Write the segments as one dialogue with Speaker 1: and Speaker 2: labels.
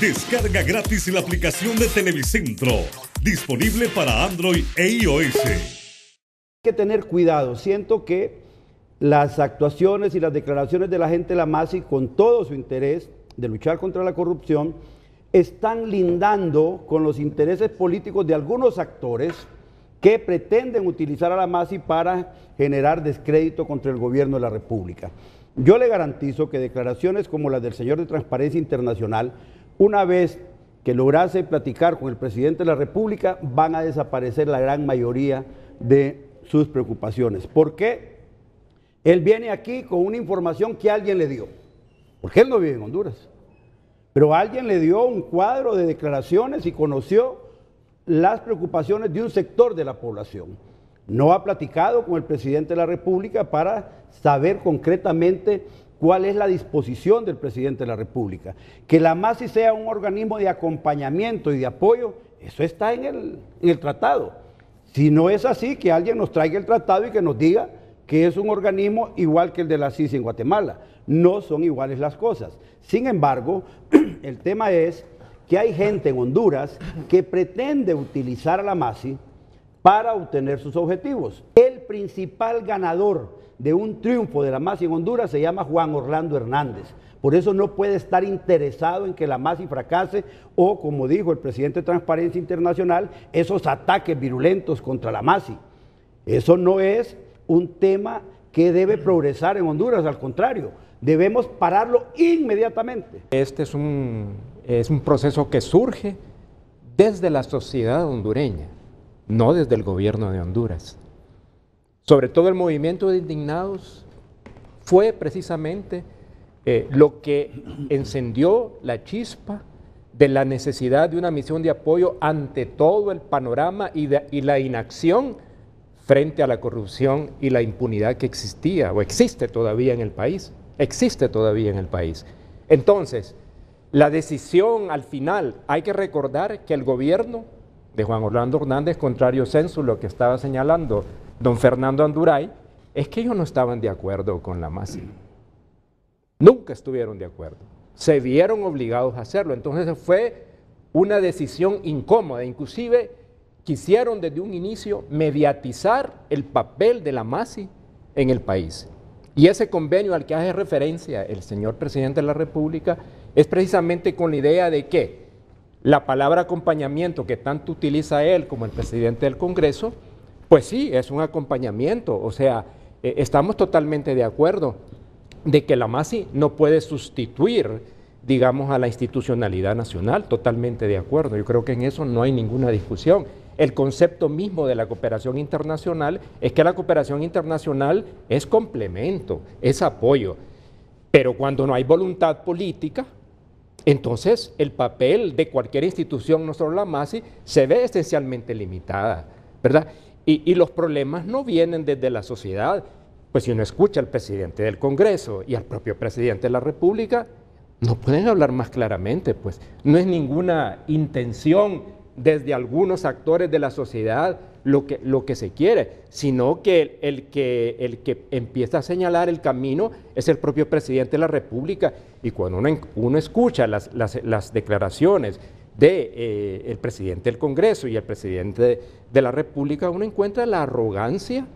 Speaker 1: Descarga gratis la aplicación de Televicentro, disponible para Android e iOS. Hay
Speaker 2: que tener cuidado. Siento que las actuaciones y las declaraciones de la gente de la MASI, con todo su interés de luchar contra la corrupción, están lindando con los intereses políticos de algunos actores que pretenden utilizar a la MASI para generar descrédito contra el gobierno de la República. Yo le garantizo que declaraciones como las del señor de Transparencia Internacional una vez que lograse platicar con el presidente de la República, van a desaparecer la gran mayoría de sus preocupaciones. ¿Por qué? Él viene aquí con una información que alguien le dio, porque él no vive en Honduras, pero alguien le dio un cuadro de declaraciones y conoció las preocupaciones de un sector de la población. No ha platicado con el presidente de la República para saber concretamente cuál es la disposición del presidente de la República. Que la MASI sea un organismo de acompañamiento y de apoyo, eso está en el, tratado. Si no es así, que alguien nos traiga el tratado y que nos diga que es un organismo igual que el de la CIS en Guatemala. No son iguales las cosas. Sin embargo, el tema es que hay gente en Honduras que pretende utilizar a la MASI para obtener sus objetivos principal ganador de un triunfo de la Masi en Honduras se llama Juan Orlando Hernández. Por eso no puede estar interesado en que la MASI fracase o, como dijo el presidente de Transparencia Internacional, esos ataques virulentos contra la MASI. Eso no es un tema que debe progresar en Honduras, al contrario, debemos pararlo inmediatamente.
Speaker 3: Este es es un proceso que surge desde la sociedad hondureña, no desde el gobierno de Honduras sobre todo el movimiento de indignados, fue precisamente eh, lo que encendió la chispa de la necesidad de una misión de apoyo ante todo el panorama y, la inacción frente a la corrupción y la impunidad que existía o existe todavía en el país. Existe todavía en el país. Entonces, la decisión al final, hay que recordar que el gobierno de Juan Orlando Hernández, contrario censo, lo que estaba señalando don Fernando Anduray, es que ellos no estaban de acuerdo con la Masi, Nunca estuvieron de acuerdo. Se vieron obligados a hacerlo. Entonces fue una decisión incómoda. Inclusive quisieron desde un inicio mediatizar el papel de la MASI en el país. Y ese convenio al que hace referencia el señor presidente de la República es precisamente con la idea de que la palabra acompañamiento que tanto utiliza él como el presidente del Congreso pues sí, es un acompañamiento, o sea, e, estamos totalmente de acuerdo de que la MASI no puede sustituir, digamos, a la institucionalidad nacional, totalmente de acuerdo. Yo creo que en eso no hay ninguna discusión. El concepto mismo de la cooperación internacional es que la cooperación internacional es complemento, es apoyo. Pero cuando no hay voluntad política, entonces el papel de cualquier institución, no solo la MASI, se ve esencialmente limitada, ¿verdad? Y, los problemas no vienen desde la sociedad, pues si uno escucha al presidente del Congreso y al propio presidente de la República, no pueden hablar más claramente, pues no es ninguna intención desde algunos actores de la sociedad lo que, lo que se quiere, sino que el, que el que empieza a señalar el camino es el propio presidente de la República. Y cuando uno, uno escucha las declaraciones de, eh, el presidente del Congreso y el presidente de, la República, uno encuentra la arrogancia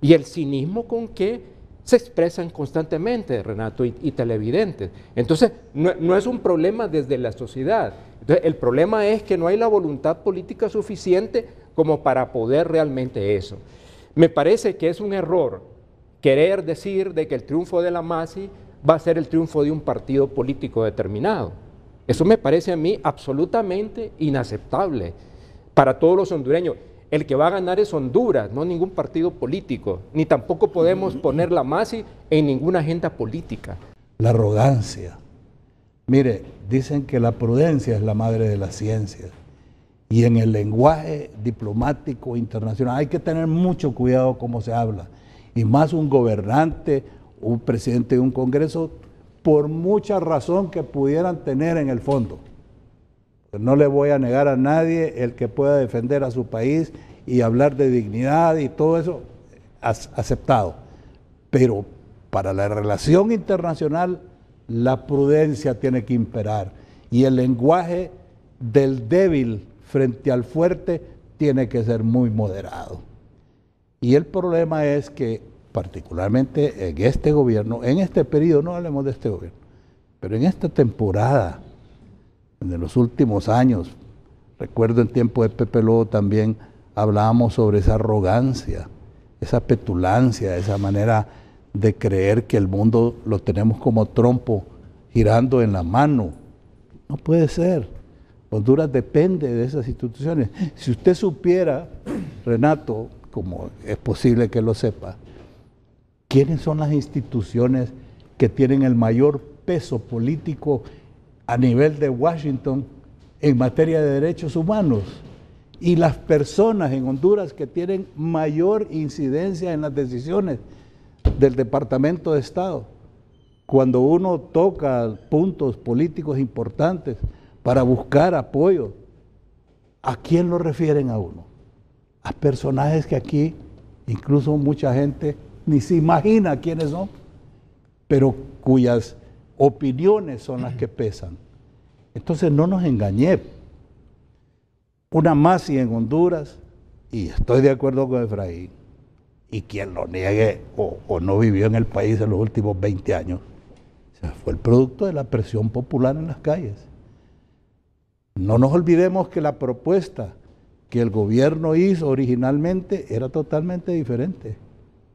Speaker 3: y el cinismo con que se expresan constantemente, Renato, y, televidentes. Entonces, no, es un problema desde la sociedad. el problema es que no hay la voluntad política suficiente como para poder realmente eso. Me parece que es un error querer decir de que el triunfo de la MASI va a ser el triunfo de un partido político determinado. Eso me parece a mí absolutamente inaceptable para todos los hondureños. El que va a ganar es Honduras, no ningún partido político, ni tampoco podemos mm. poner la MASI en ninguna agenda política.
Speaker 1: La arrogancia. Mire, dicen que la prudencia es la madre de la ciencia. Y en el lenguaje diplomático internacional hay que tener mucho cuidado cómo se habla. Y más un gobernante, un presidente de un Congreso por mucha razón que pudieran tener en el fondo. No le voy a negar a nadie el que pueda defender a su país y hablar de dignidad y todo eso, aceptado. Pero para la relación internacional, la prudencia tiene que imperar y el lenguaje del débil frente al fuerte tiene que ser muy moderado. Y el problema es que particularmente en este gobierno, en este periodo, no hablemos de este gobierno, pero en esta temporada, en los últimos años, recuerdo en tiempo de Pepe Lobo también hablábamos sobre esa arrogancia, esa petulancia, esa manera de creer que el mundo lo tenemos como trompo girando en la mano. No puede ser. Honduras depende de esas instituciones. Si usted supiera, Renato, como es posible que lo sepa, ¿Quiénes son las instituciones que tienen el mayor peso político a nivel de Washington en materia de derechos humanos? Y las personas en Honduras que tienen mayor incidencia en las decisiones del Departamento de Estado. Cuando uno toca puntos políticos importantes para buscar apoyo, ¿a quién lo refieren a uno? A personajes que aquí incluso mucha gente ni se imagina quiénes son, pero cuyas opiniones son las que pesan. Entonces no nos engañé. Una más y en Honduras, y estoy de acuerdo con Efraín, y quien lo niegue o, no vivió en el país en los últimos 20 años, fue el producto de la presión popular en las calles. No nos olvidemos que la propuesta que el gobierno hizo originalmente era totalmente diferente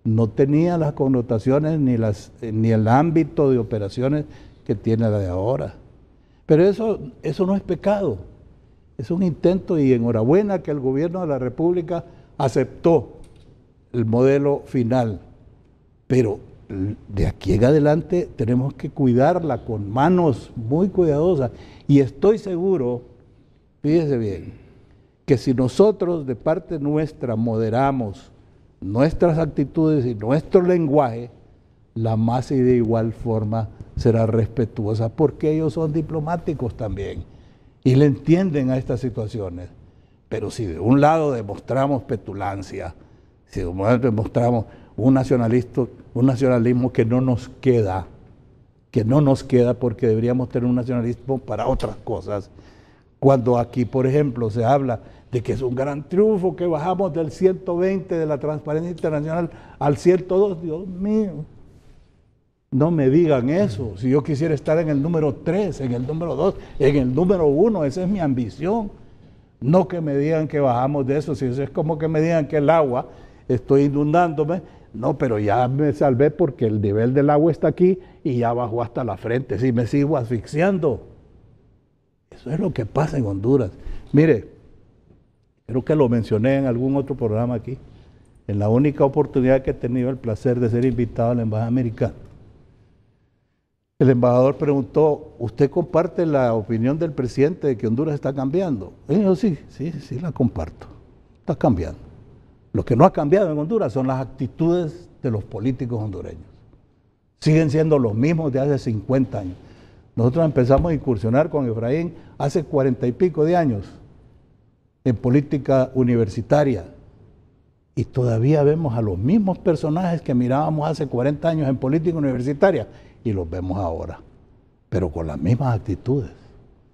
Speaker 1: no tenía las connotaciones ni, las, eh, ni el ámbito de operaciones que tiene la de ahora. Pero eso, eso no es pecado, es un intento y enhorabuena que el gobierno de la República aceptó el modelo final. Pero de aquí en adelante tenemos que cuidarla con manos muy cuidadosas. Y estoy seguro, fíjese bien, que si nosotros de parte nuestra moderamos nuestras actitudes y nuestro lenguaje, la masa y de igual forma será respetuosa, porque ellos son diplomáticos también y le entienden a estas situaciones. Pero si de un lado demostramos petulancia, si de un lado demostramos un, un nacionalismo que no nos queda, que no nos queda porque deberíamos tener un nacionalismo para otras cosas, cuando aquí, por ejemplo, se habla de que es un gran triunfo que bajamos del 120 de la transparencia internacional al 102, Dios mío, no me digan eso. Si yo quisiera estar en el número 3, en el número 2, en el número 1, esa es mi ambición. No que me digan que bajamos de eso, si eso es como que me digan que el agua, estoy inundándome, no, pero ya me salvé porque el nivel del agua está aquí y ya bajó hasta la frente, si me sigo asfixiando. Eso es lo que pasa en Honduras. Mire, creo que lo mencioné en algún otro programa aquí, en la única oportunidad que he tenido el placer de ser invitado a la Embajada Americana. El embajador preguntó, ¿usted comparte la opinión del presidente de que Honduras está cambiando? Y yo sí, sí, sí la comparto. Está cambiando. Lo que no ha cambiado en Honduras son las actitudes de los políticos hondureños. Siguen siendo los mismos de hace 50 años. Nosotros empezamos a incursionar con Efraín hace cuarenta y pico de años en política universitaria. Y todavía vemos a los mismos personajes que mirábamos hace 40 años en política universitaria y los vemos ahora, pero con las mismas actitudes.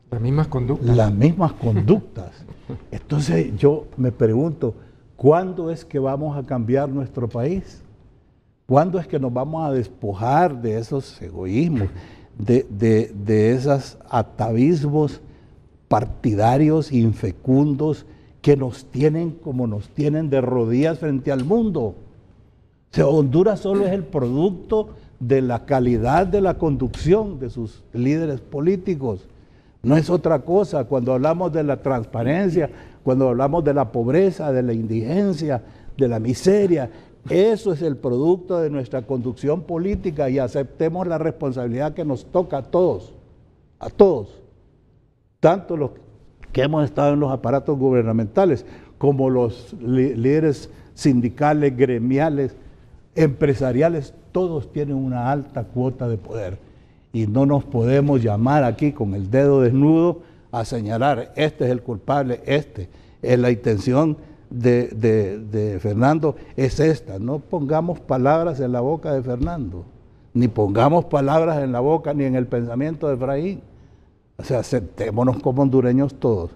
Speaker 1: Las mismas conductas. Las mismas conductas. Entonces yo me pregunto, ¿cuándo es que vamos a cambiar nuestro país? ¿Cuándo es que nos vamos a despojar de esos egoísmos? de, esos atavismos partidarios infecundos que nos tienen como nos tienen de rodillas frente al mundo. Honduras solo es el producto de la calidad de la conducción de sus líderes políticos. No es otra cosa. Cuando hablamos de la transparencia, cuando hablamos de la pobreza, de la indigencia, de la miseria, eso es el producto de nuestra conducción política y aceptemos la responsabilidad que nos toca a todos, a todos, tanto los que hemos estado en los aparatos gubernamentales como los líderes sindicales, gremiales, empresariales, todos tienen una alta cuota de poder y no nos podemos llamar aquí con el dedo desnudo a señalar, este es el culpable, este es la intención de, Fernando es esta, no pongamos palabras en la boca de Fernando, ni pongamos palabras en la boca ni en el pensamiento de Efraín. O sea, aceptémonos como hondureños todos.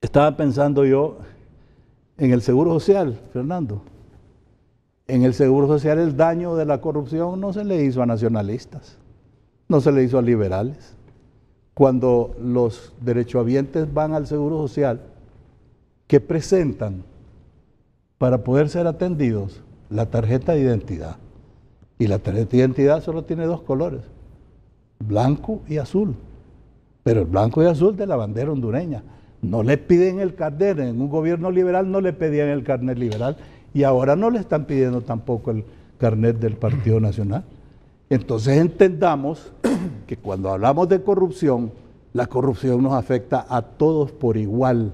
Speaker 1: Estaba pensando yo en el Seguro Social, Fernando. En el Seguro Social el daño de la corrupción no se le hizo a nacionalistas, no se le hizo a liberales. Cuando los derechohabientes van al Seguro Social, que presentan para poder ser atendidos la tarjeta de identidad. Y la tarjeta de identidad solo tiene dos colores, blanco y azul. Pero el blanco y azul de la bandera hondureña. No le piden el carnet, en un gobierno liberal no le pedían el carnet liberal y ahora no le están pidiendo tampoco el carnet del Partido Nacional. Entonces entendamos que cuando hablamos de corrupción, la corrupción nos afecta a todos por igual.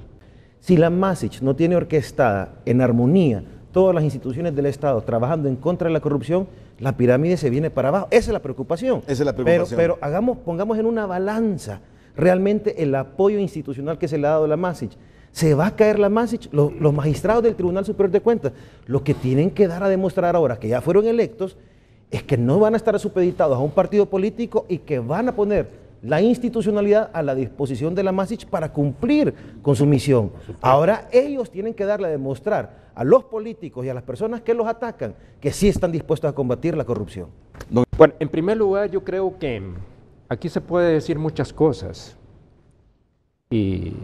Speaker 1: Si la MASICH no tiene orquestada
Speaker 2: en armonía todas las instituciones del Estado trabajando en contra de la corrupción, la pirámide se viene para abajo. Esa es la preocupación. Esa es la preocupación. Pero, hagamos, pongamos en una balanza realmente el apoyo institucional que se le ha dado a la MASICH. ¿Se va a caer la MASICH? Los, los magistrados del Tribunal Superior de Cuentas, lo que tienen que dar a demostrar ahora que ya fueron electos, es que no van a estar supeditados a un partido político y que van a poner la institucionalidad a la disposición de la MASIC para cumplir con su misión. Ahora ellos tienen que darle a demostrar a los políticos y a las personas que los atacan que sí están dispuestos a combatir la corrupción.
Speaker 3: Bueno, en primer lugar yo creo que aquí se puede decir muchas cosas y,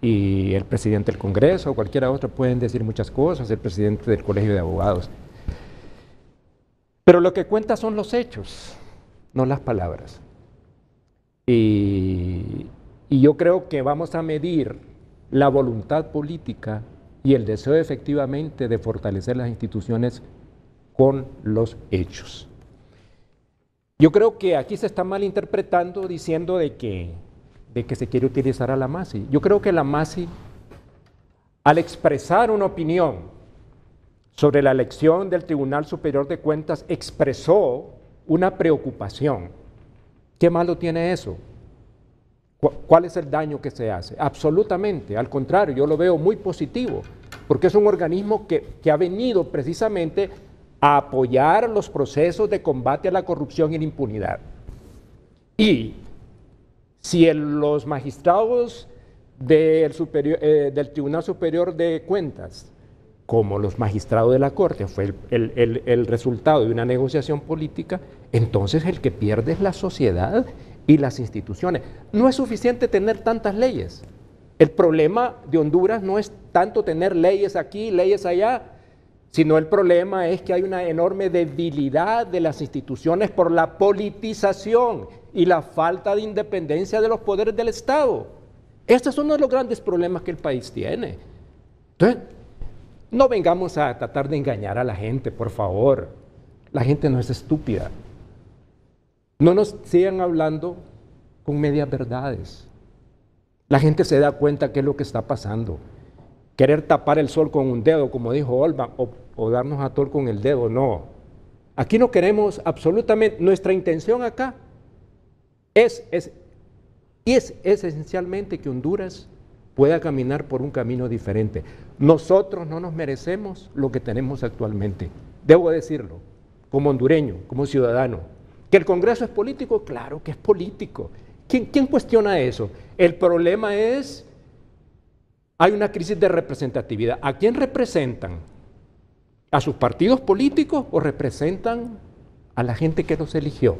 Speaker 3: y el presidente del Congreso o cualquiera otro pueden decir muchas cosas, el presidente del Colegio de Abogados. Pero lo que cuenta son los hechos, no las palabras. Y, yo creo que vamos a medir la voluntad política y el deseo efectivamente de fortalecer las instituciones con los hechos. Yo creo que aquí se está malinterpretando diciendo de que, de que se quiere utilizar a la MASI. Yo creo que la MASI, al expresar una opinión sobre la elección del Tribunal Superior de Cuentas, expresó una preocupación ¿Qué malo tiene eso? ¿Cuál es el daño que se hace? Absolutamente, al contrario, yo lo veo muy positivo, porque es un organismo que, ha venido precisamente a apoyar los procesos de combate a la corrupción y la impunidad. Y si los magistrados eh, del Tribunal Superior de Cuentas como los magistrados de la Corte fue el, resultado de una negociación política, entonces el que pierde es la sociedad y las instituciones. No es suficiente tener tantas leyes. El problema de Honduras no es tanto tener leyes aquí, leyes allá, sino el problema es que hay una enorme debilidad de las instituciones por la politización y la falta de independencia de los poderes del Estado. Estos son uno de los grandes problemas que el país tiene. No vengamos a tratar de engañar a la gente, por favor. La gente no es estúpida. No nos sigan hablando con medias verdades. La gente se da cuenta qué es lo que está pasando. Querer tapar el sol con un dedo, como dijo Olman, o, darnos a tol con el dedo, no. Aquí no queremos absolutamente, nuestra intención acá es, es, y es esencialmente que Honduras pueda caminar por un camino diferente. Nosotros no nos merecemos lo que tenemos actualmente, debo decirlo, como hondureño, como ciudadano. ¿Que el Congreso es político? Claro que es político. ¿Quién, cuestiona eso? El problema es, hay una crisis de representatividad. ¿A quién representan? ¿A sus partidos políticos o representan a la gente que los eligió?